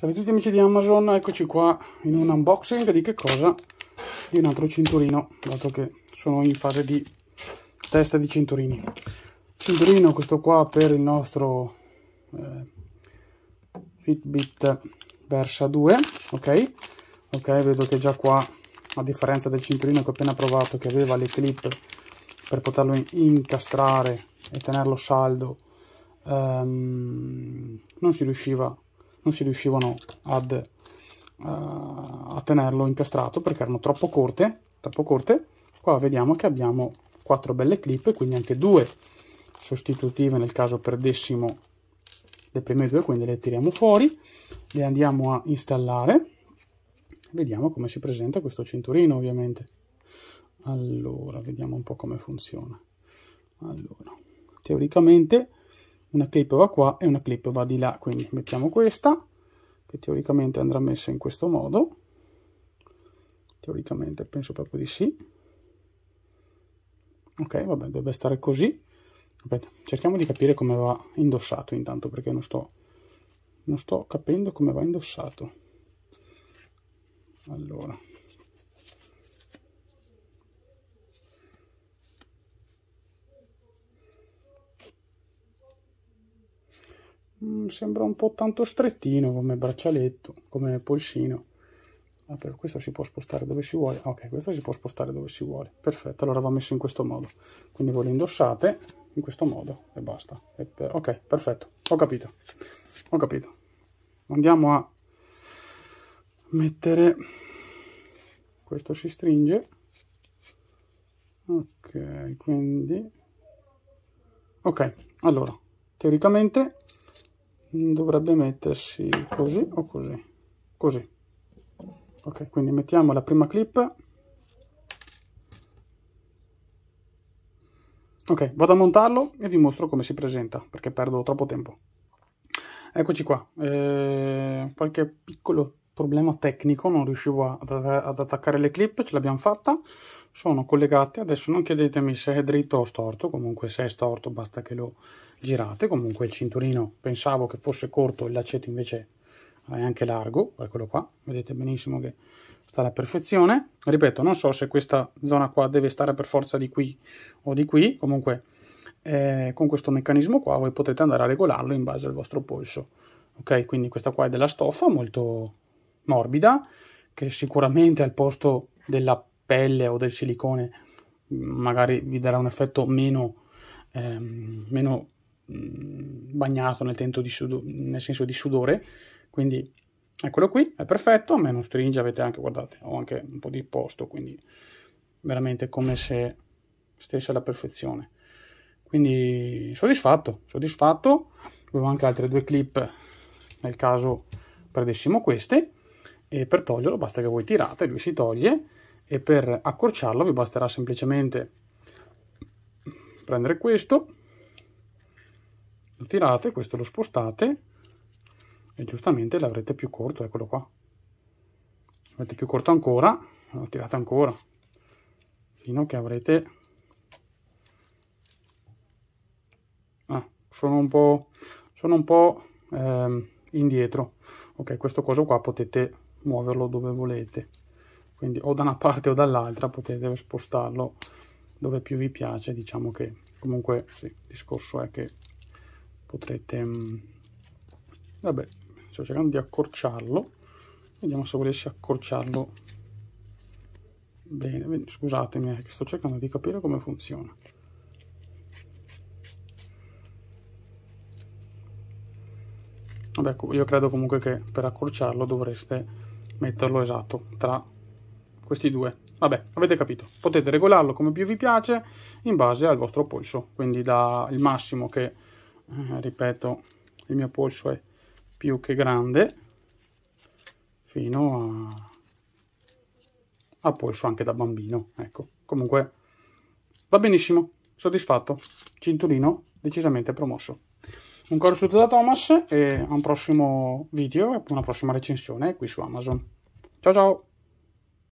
Salve a tutti amici di Amazon, eccoci qua in un unboxing di che cosa? Di un altro cinturino, dato che sono in fase di testa di cinturini. Cinturino questo qua per il nostro eh, Fitbit Versa 2, ok? Ok, vedo che già qua, a differenza del cinturino che ho appena provato, che aveva le clip per poterlo incastrare e tenerlo saldo, ehm, non si riusciva a non si riuscivano ad, eh, a tenerlo incastrato perché erano troppo corte, troppo corte. Qua vediamo che abbiamo quattro belle clip, quindi anche due sostitutive nel caso perdessimo le prime due, quindi le tiriamo fuori, le andiamo a installare. Vediamo come si presenta questo cinturino ovviamente. Allora, vediamo un po' come funziona. Allora, teoricamente una clip va qua e una clip va di là, quindi mettiamo questa, che teoricamente andrà messa in questo modo, teoricamente penso proprio di sì, ok vabbè dovrebbe stare così, Aspetta, cerchiamo di capire come va indossato intanto perché non sto, non sto capendo come va indossato, allora sembra un po' tanto strettino come braccialetto, come polsino. Ah, per questo si può spostare dove si vuole. Ah, ok, questo si può spostare dove si vuole. Perfetto, allora va messo in questo modo. Quindi voi lo indossate in questo modo e basta. E per... Ok, perfetto, ho capito. Ho capito. Andiamo a mettere... Questo si stringe. Ok, quindi... Ok, allora, teoricamente dovrebbe mettersi così o così così ok quindi mettiamo la prima clip ok vado a montarlo e vi mostro come si presenta perché perdo troppo tempo eccoci qua eh, qualche piccolo problema tecnico non riuscivo ad, ad attaccare le clip ce l'abbiamo fatta sono collegate, adesso non chiedetemi se è dritto o storto, comunque se è storto basta che lo girate, comunque il cinturino pensavo che fosse corto, il l'aceto invece è anche largo, eccolo qua, vedete benissimo che sta alla perfezione, ripeto non so se questa zona qua deve stare per forza di qui o di qui, comunque eh, con questo meccanismo qua voi potete andare a regolarlo in base al vostro polso, ok? Quindi questa qua è della stoffa molto morbida, che sicuramente al posto della pelle o del silicone magari vi darà un effetto meno, ehm, meno mm, bagnato nel, nel, senso di sudore quindi eccolo qui è perfetto a me non stringe avete anche guardate ho anche un po di posto quindi veramente come se stesse alla perfezione quindi soddisfatto soddisfatto avevo anche altre due clip nel caso perdessimo queste e per toglierlo basta che voi tirate lui si toglie e per accorciarlo vi basterà semplicemente prendere questo lo tirate, questo lo spostate e giustamente l'avrete più corto, eccolo qua l'avrete più corto ancora lo tirate ancora fino a che avrete ah, sono un po', sono un po ehm, indietro ok, questo coso qua potete muoverlo dove volete quindi o da una parte o dall'altra potete spostarlo dove più vi piace diciamo che comunque sì, il discorso è che potrete mm, vabbè sto cercando di accorciarlo vediamo se volessi accorciarlo bene scusatemi eh, che sto cercando di capire come funziona vabbè ecco, io credo comunque che per accorciarlo dovreste metterlo esatto tra questi due. Vabbè, avete capito, potete regolarlo come più vi piace in base al vostro polso, quindi dal massimo che, eh, ripeto, il mio polso è più che grande, fino a, a polso anche da bambino, ecco. Comunque va benissimo, soddisfatto, cinturino decisamente promosso. Un coro saluto da Thomas e a un prossimo video e una prossima recensione qui su Amazon. Ciao ciao!